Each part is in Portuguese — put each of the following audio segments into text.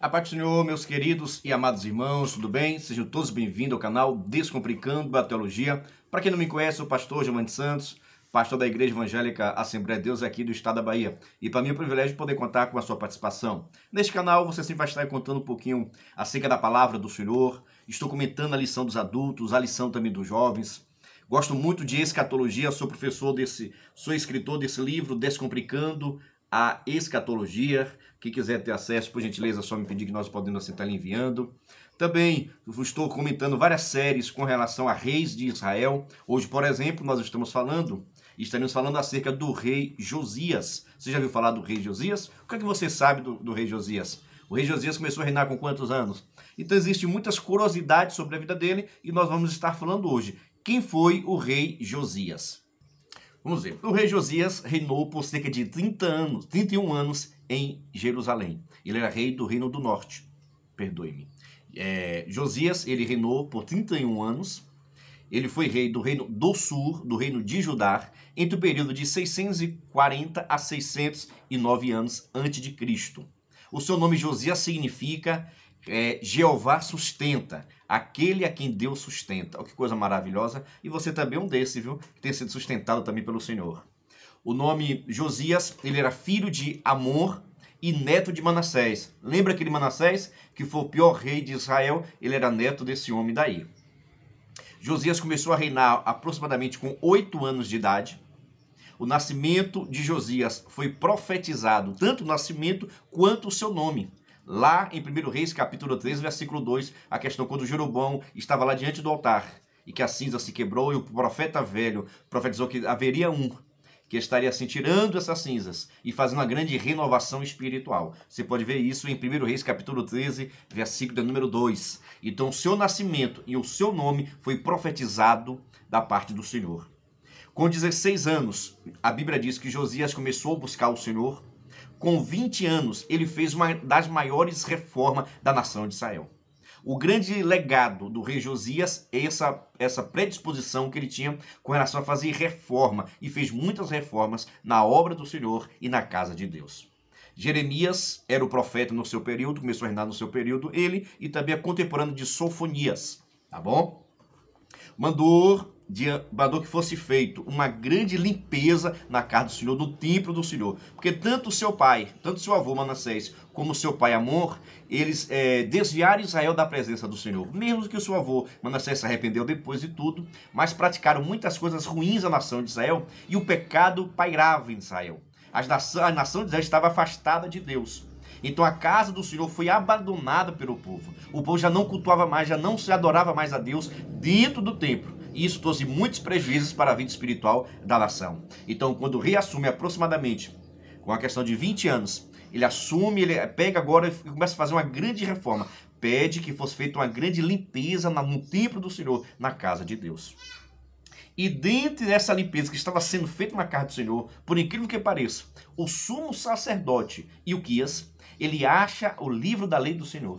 A parte do Senhor, meus queridos e amados irmãos, tudo bem? Sejam todos bem-vindos ao canal Descomplicando a Teologia. Para quem não me conhece, sou o pastor Giovanni Santos, pastor da Igreja Evangélica Assembleia de Deus aqui do Estado da Bahia. E para mim é um privilégio poder contar com a sua participação. Neste canal você sempre vai estar contando um pouquinho acerca da palavra do Senhor, estou comentando a lição dos adultos, a lição também dos jovens. Gosto muito de escatologia, sou professor desse, sou escritor desse livro Descomplicando a escatologia. Quem quiser ter acesso, por gentileza, é só me pedir que nós podemos assim estar tá lhe enviando. Também estou comentando várias séries com relação a reis de Israel. Hoje, por exemplo, nós estamos falando, estaremos falando acerca do rei Josias. Você já viu falar do rei Josias? O que é que você sabe do, do rei Josias? O rei Josias começou a reinar com quantos anos? Então existem muitas curiosidades sobre a vida dele e nós vamos estar falando hoje. Quem foi o rei Josias? Vamos ver. O rei Josias reinou por cerca de 30 anos, 31 anos em Jerusalém. Ele era rei do Reino do Norte. Perdoe-me. É, Josias, ele reinou por 31 anos. Ele foi rei do Reino do Sul, do Reino de Judá, entre o período de 640 a 609 anos antes de Cristo. O seu nome Josias significa é, Jeová sustenta, aquele a quem Deus sustenta. Olha que coisa maravilhosa. E você também é um desse, viu? Que tem sido sustentado também pelo Senhor. O nome Josias, ele era filho de Amor e neto de Manassés. Lembra aquele Manassés que foi o pior rei de Israel? Ele era neto desse homem daí. Josias começou a reinar aproximadamente com oito anos de idade. O nascimento de Josias foi profetizado, tanto o nascimento quanto o seu nome lá em 1 Reis, capítulo 3, versículo 2, a questão quando Jeroboão estava lá diante do altar e que a cinza se quebrou e o profeta velho profetizou que haveria um que estaria assim tirando essas cinzas e fazendo uma grande renovação espiritual. Você pode ver isso em 1 Reis capítulo 13, versículo número 2. Então, o seu nascimento e o seu nome foi profetizado da parte do Senhor. Com 16 anos, a Bíblia diz que Josias começou a buscar o Senhor com 20 anos, ele fez uma das maiores reformas da nação de Israel. O grande legado do rei Josias é essa, essa predisposição que ele tinha com relação a fazer reforma, e fez muitas reformas na obra do Senhor e na casa de Deus. Jeremias era o profeta no seu período, começou a reinar no seu período, ele, e também é contemporâneo de Sofonias, tá bom? Mandou de mandou que fosse feito uma grande limpeza na casa do Senhor, no templo do Senhor. Porque tanto seu pai, tanto seu avô Manassés, como seu pai Amor, eles é, desviaram Israel da presença do Senhor. Mesmo que o seu avô Manassés se arrependeu depois de tudo, mas praticaram muitas coisas ruins à nação de Israel e o pecado pairava em Israel. As nação, a nação de Israel estava afastada de Deus. Então a casa do Senhor foi abandonada pelo povo. O povo já não cultuava mais, já não se adorava mais a Deus dentro do templo isso trouxe muitos prejuízos para a vida espiritual da nação. Então, quando reassume aproximadamente com a questão de 20 anos, ele assume, ele pega agora e começa a fazer uma grande reforma. Pede que fosse feita uma grande limpeza no templo do Senhor, na casa de Deus. E dentro dessa limpeza que estava sendo feita na casa do Senhor, por incrível que pareça, o sumo sacerdote e Quias ele acha o livro da lei do Senhor.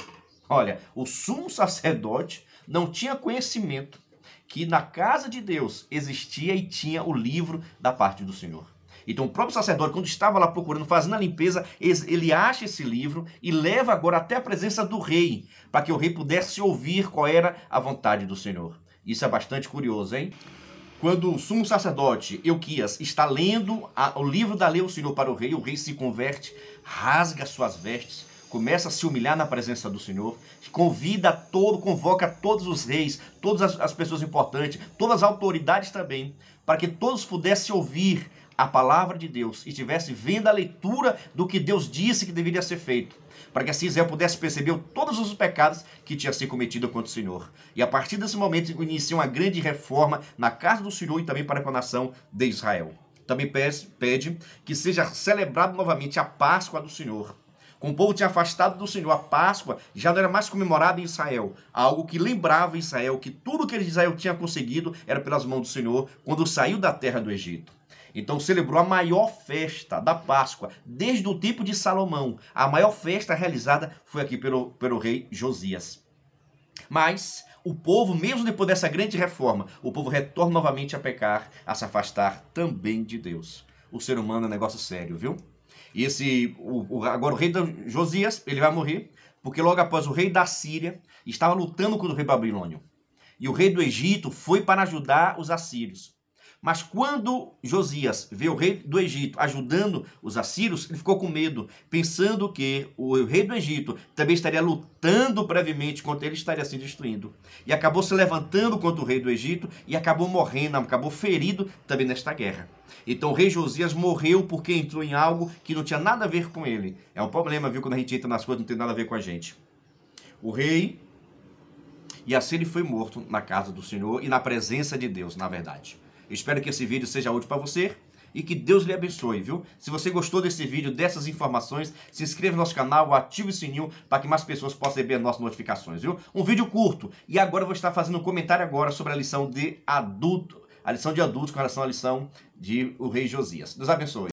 Olha, o sumo sacerdote não tinha conhecimento que na casa de Deus existia e tinha o livro da parte do Senhor. Então, o próprio sacerdote, quando estava lá procurando, fazendo a limpeza, ele acha esse livro e leva agora até a presença do rei, para que o rei pudesse ouvir qual era a vontade do Senhor. Isso é bastante curioso, hein? Quando o sumo sacerdote Euquias está lendo a, o livro da lei do Senhor para o rei, o rei se converte, rasga suas vestes, começa a se humilhar na presença do Senhor, convida todo, convoca todos os reis, todas as, as pessoas importantes, todas as autoridades também, para que todos pudessem ouvir a palavra de Deus e estivesse vendo a leitura do que Deus disse que deveria ser feito, para que assim Israel pudesse perceber todos os pecados que tinha sido cometido contra o Senhor. E a partir desse momento inicia uma grande reforma na casa do Senhor e também para com a nação de Israel. Também pede que seja celebrado novamente a Páscoa do Senhor, com o povo tinha afastado do Senhor, a Páscoa já não era mais comemorada em Israel. Algo que lembrava Israel que tudo que Israel tinha conseguido era pelas mãos do Senhor quando saiu da terra do Egito. Então celebrou a maior festa da Páscoa, desde o tempo de Salomão. A maior festa realizada foi aqui pelo, pelo rei Josias. Mas o povo, mesmo depois dessa grande reforma, o povo retorna novamente a pecar, a se afastar também de Deus. O ser humano é um negócio sério, viu? esse, o, o, agora o rei da, Josias, ele vai morrer, porque logo após o rei da Síria estava lutando contra o rei babilônio. E o rei do Egito foi para ajudar os assírios. Mas quando Josias vê o rei do Egito ajudando os assírios, ele ficou com medo, pensando que o rei do Egito também estaria lutando brevemente contra ele, estaria se destruindo. E acabou se levantando contra o rei do Egito e acabou morrendo, acabou ferido também nesta guerra. Então o rei Josias morreu porque entrou em algo que não tinha nada a ver com ele. É um problema, viu, quando a gente entra nas coisas não tem nada a ver com a gente. O rei e assim ele foi morto na casa do Senhor e na presença de Deus, na verdade. Eu espero que esse vídeo seja útil para você e que Deus lhe abençoe, viu? Se você gostou desse vídeo, dessas informações, se inscreva no nosso canal, ative o sininho para que mais pessoas possam receber as nossas notificações, viu? Um vídeo curto. E agora eu vou estar fazendo um comentário agora sobre a lição de adulto, a lição de adultos com relação à lição de o rei Josias. Deus abençoe.